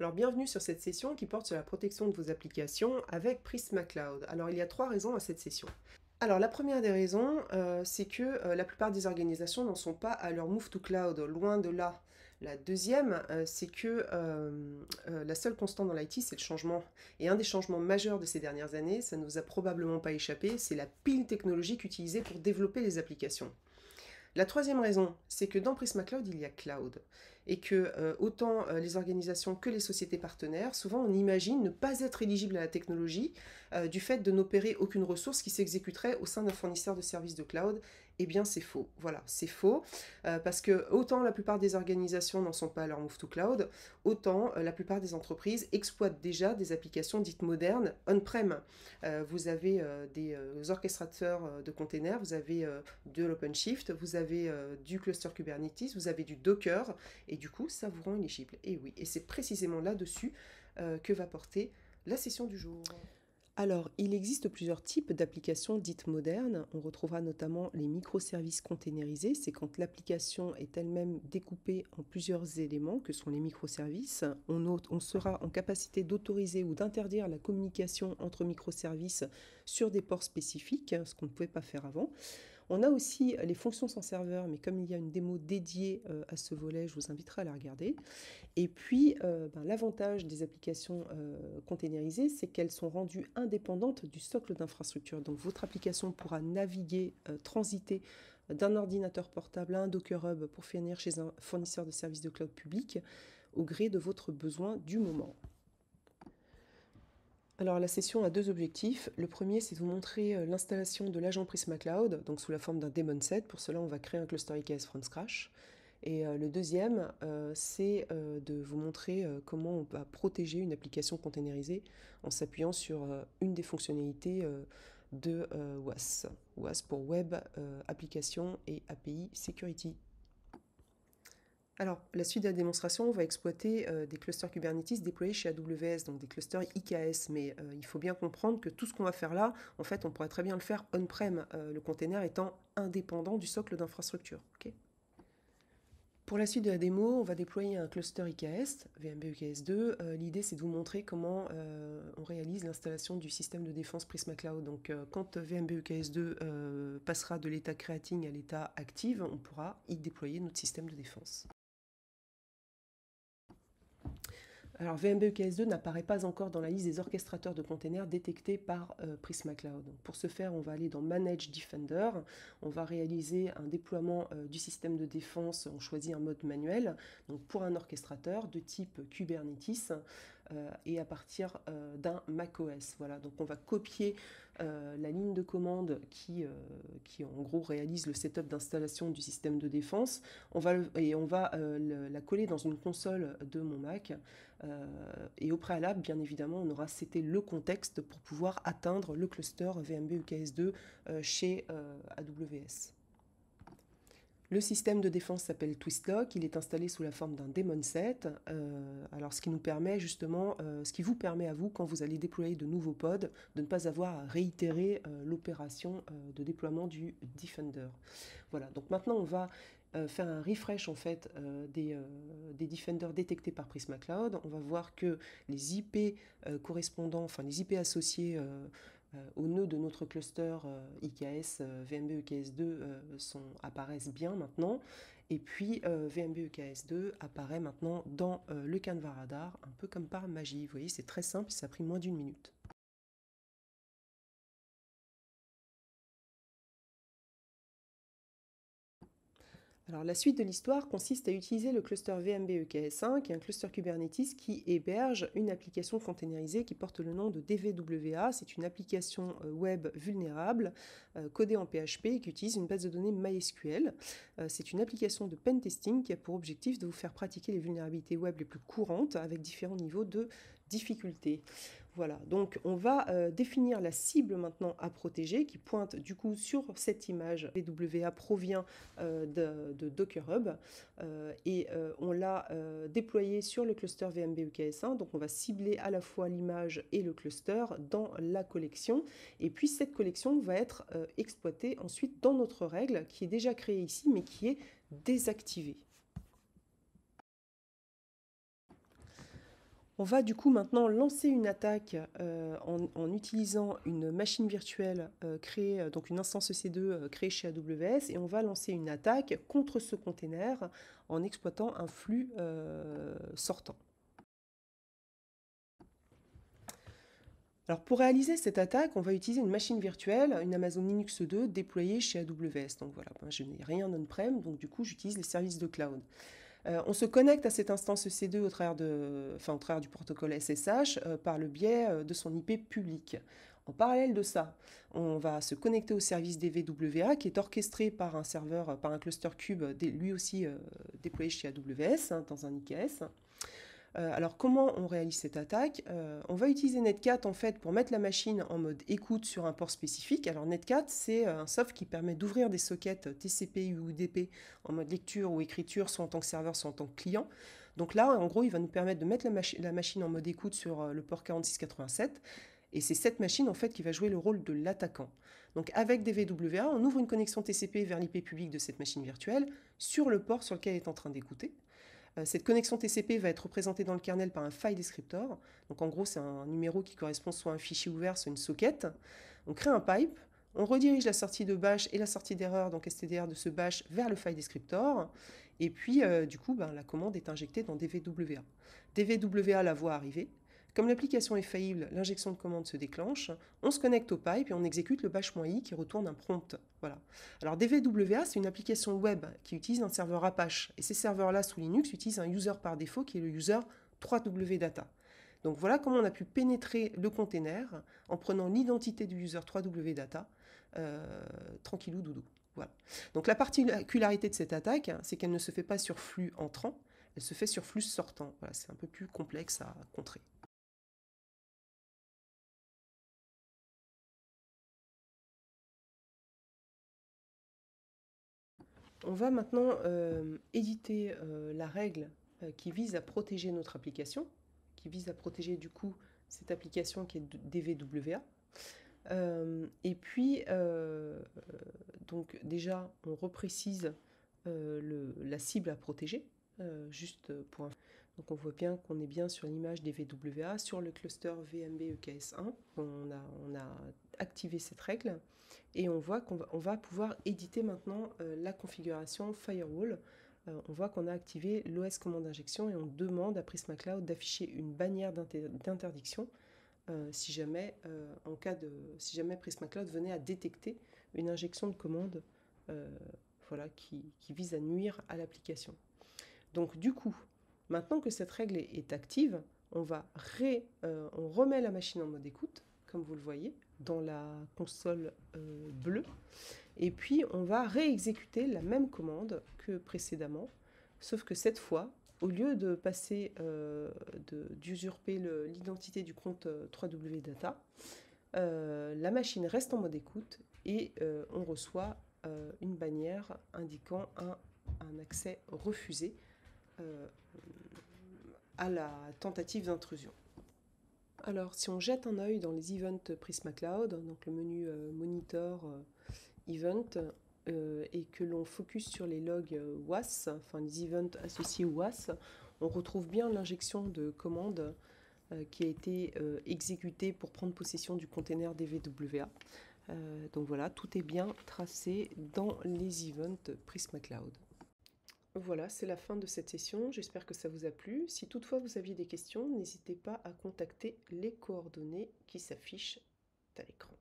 Alors bienvenue sur cette session qui porte sur la protection de vos applications avec Prisma Cloud. Alors il y a trois raisons à cette session. Alors la première des raisons, euh, c'est que euh, la plupart des organisations n'en sont pas à leur move to cloud, loin de là. La deuxième, euh, c'est que la seule constante dans l'IT, c'est le changement. Et un des changements majeurs de ces dernières années, ça ne nous a probablement pas échappé, c'est la pile technologique utilisée pour développer les applications. La troisième raison, c'est que dans Prisma Cloud, il y a cloud et que euh, autant euh, les organisations que les sociétés partenaires, souvent on imagine ne pas être éligible à la technologie euh, du fait de n'opérer aucune ressource qui s'exécuterait au sein d'un fournisseur de services de cloud, eh bien c'est faux. Voilà, c'est faux, euh, parce que autant la plupart des organisations n'en sont pas à leur move to cloud, autant euh, la plupart des entreprises exploitent déjà des applications dites modernes on-prem. vous avez des orchestrateurs de containers, vous avez de l'OpenShift, vous avez du cluster Kubernetes, vous avez du Docker, et du coup ça vous rend éligible. Et oui, et c'est précisément là-dessus que va porter la session du jour. Alors, il existe plusieurs types d'applications dites modernes. On retrouvera notamment les microservices containérisés. C'est quand l'application est elle-même découpée en plusieurs éléments que sont les microservices. On, on sera en capacité d'autoriser ou d'interdire la communication entre microservices sur des ports spécifiques, ce qu'on ne pouvait pas faire avant. On a aussi euh, les fonctions sans serveur, mais comme il y a une démo dédiée euh, à ce volet, je vous inviterai à la regarder. Et puis, euh, ben, l'avantage des applications containerisées, c'est qu'elles sont rendues indépendantes du socle d'infrastructure. Donc, votre application pourra naviguer, transiter d'un ordinateur portable à un Docker Hub pour finir chez un fournisseur de services de cloud public au gré de votre besoin du moment. Alors la session a deux objectifs. Le premier, c'est de vous montrer euh, l'installation de l'agent Prisma Cloud, donc sous la forme d'un daemon set. Pour cela, on va créer un cluster IKS from scratch. Et euh, le deuxième, euh, c'est de vous montrer comment on va protéger une application containerisée en s'appuyant sur une des fonctionnalités de WAS. WAS pour Web Application et API Security. Alors, la suite de la démonstration, on va exploiter euh, des clusters Kubernetes déployés chez AWS, donc des clusters IKS, mais euh, il faut bien comprendre que tout ce qu'on va faire là, en fait, on pourrait très bien le faire on-prem, euh, le container étant indépendant du socle d'infrastructure. pour la suite de la démo, on va déployer un cluster IKS, vmbeks 2 L'idée, c'est de vous montrer comment on réalise l'installation du système de défense Prisma Cloud. Donc, quand vmbeks 2 passera de l'état creating à l'état active, on pourra y déployer notre système de défense. Alors VMBEKS2 n'apparaît pas encore dans la liste des orchestrateurs de containers détectés par euh, Prisma Cloud. pour ce faire, on va aller dans Manage Defender, on va réaliser un déploiement euh, du système de défense, on choisit un mode manuel, donc pour un orchestrateur de type Kubernetes. Euh, et à partir euh, d'un macOS. Voilà, donc on va copier euh, la ligne de commande qui, qui en gros réalise le setup d'installation du système de défense. On va et on va la coller dans une console de mon Mac. et au préalable, bien évidemment, on aura c'était le contexte pour pouvoir atteindre le cluster VMB UKS2 chez AWS. Le système de défense s'appelle Twistlock, il est installé sous la forme d'un daemon set, euh, alors ce qui nous permet justement, euh, ce qui vous permet à vous, quand vous allez déployer de nouveaux pods, de ne pas avoir à réitérer euh, l'opération de déploiement du Defender. Voilà, donc maintenant on va faire un refresh en fait des, des détectés par Prisma Cloud. On va voir que les IP correspondants, enfin les IP associés euh, au nœud de notre cluster IKS, VMB EKS 2 apparaissent bien maintenant. Et puis euh, VMB 2 apparaît maintenant dans euh, le Canva Radar, un peu comme par magie. Vous voyez, c'est très simple, ça a pris moins d'une minute. la suite de l'histoire consiste à utiliser le cluster VMBEKS1, qui est un cluster Kubernetes qui héberge une application containerisée qui porte le nom de DVWA. C'est une application euh, web vulnérable euh, codée en PHP et qui utilise une base de données MySQL. Euh, c'est une application de pen testing qui a pour objectif de vous faire pratiquer les vulnérabilités web les plus courantes avec différents niveaux de difficulté. Voilà, donc on va euh, définir la cible maintenant à protéger qui pointe du coup sur cette image. VWA provient euh, de, Docker Hub euh, et on l'a déployé sur le cluster VMBUKS1. E donc on va cibler à la fois l'image et le cluster dans la collection. Et puis cette collection va être exploitée ensuite dans notre règle qui est déjà créée ici mais qui est désactivée. On va du coup maintenant lancer une attaque euh, en, utilisant une machine virtuelle euh, créée, euh, donc une instance EC2 créée chez AWS, et on va lancer une attaque contre ce container en exploitant un flux sortant. Alors pour réaliser cette attaque, on va utiliser une machine virtuelle, une Amazon Linux 2 e déployée chez AWS. Donc voilà, je n'ai rien on-prem, donc du coup j'utilise les services de cloud. Euh, on se connecte à cette instance EC2 au travers, de, enfin, au travers du protocole SSH euh, par le biais euh, de son IP public. En parallèle de ça, on va se connecter au service DVWA qui est orchestré par un serveur, par un cluster cube, lui aussi déployé chez AWS hein, dans un IKS. Euh, alors comment on réalise cette attaque euh, On va utiliser Netcat en fait pour mettre la machine en mode écoute sur un port spécifique. Alors Netcat c'est euh, un soft qui permet d'ouvrir des sockets TCP ou UDP en mode lecture ou écriture soit en tant que serveur soit en tant que client. Donc là en gros il va nous permettre de mettre la, machine en mode écoute sur le port 4687 et c'est cette machine en fait qui va jouer le rôle de l'attaquant. Donc avec DVWA, on ouvre une connexion TCP vers l'IP publique de cette machine virtuelle sur le port sur lequel elle est en train d'écouter. Euh, cette connexion TCP va être représentée dans le kernel par un file descriptor. Donc en gros, c'est un numéro qui correspond soit à un fichier ouvert, soit à une socket. On crée un pipe, on redirige la sortie de bash et la sortie d'erreur, donc STDR de ce bash, vers le file descriptor. Et puis, euh, du coup, ben, la commande est injectée dans DVWA. DVWA la voit arriver, comme l'application est faillible, l'injection de commande se déclenche, on se connecte au pipe et on exécute le bash .i qui retourne un prompt. Voilà. Alors DVWA, c'est une application web qui utilise un serveur Apache. Et ces serveurs-là sous Linux utilisent un user par défaut qui est le user 3W Data. Donc voilà comment on a pu pénétrer le container en prenant l'identité du user 3 wdata Data, euh, tranquillou doudou. Voilà. Donc la particularité de cette attaque, c'est qu'elle ne se fait pas sur flux entrant, elle se fait sur flux sortant. Voilà, c'est un peu plus complexe à contrer. On va maintenant euh, éditer euh, la règle euh, qui vise à protéger notre application, qui vise à protéger du coup cette application qui est DVWA. et puis, donc déjà, on reprécise le, la cible à protéger, juste pour Donc on voit bien qu'on est bien sur l'image dvwa sur le cluster VMB EKS1. On a, on a activer cette règle et on voit qu'on va, pouvoir éditer maintenant euh, la configuration firewall. Euh, on voit qu'on a activé l'OS commande injection et on demande à Prisma Cloud d'afficher une bannière d'interdiction euh, si, jamais, en cas de, si jamais Prisma Cloud venait à détecter une injection de commande voilà, qui, vise à nuire à l'application. Donc du coup, maintenant que cette règle est active, on va on remet la machine en mode écoute, comme vous le voyez, dans la console euh, bleue. Et puis on va réexécuter la même commande que précédemment, sauf que cette fois, au lieu de passer euh, d'usurper l'identité du compte 3W euh, Data, la machine reste en mode écoute et on reçoit une bannière indiquant un accès refusé à la tentative d'intrusion. Alors, si on jette un œil dans les events Prisma Cloud, donc le menu euh, Monitor euh, Event, euh, et que l'on focus sur les logs WAS, enfin les events associés au WAS, on retrouve bien l'injection de commande qui a été exécutée pour prendre possession du container DVWA. donc voilà, tout est bien tracé dans les events Prisma Cloud. Voilà, c'est la fin de cette session, j'espère que ça vous a plu. Si toutefois vous aviez des questions, n'hésitez pas à contacter les coordonnées qui s'affichent à l'écran.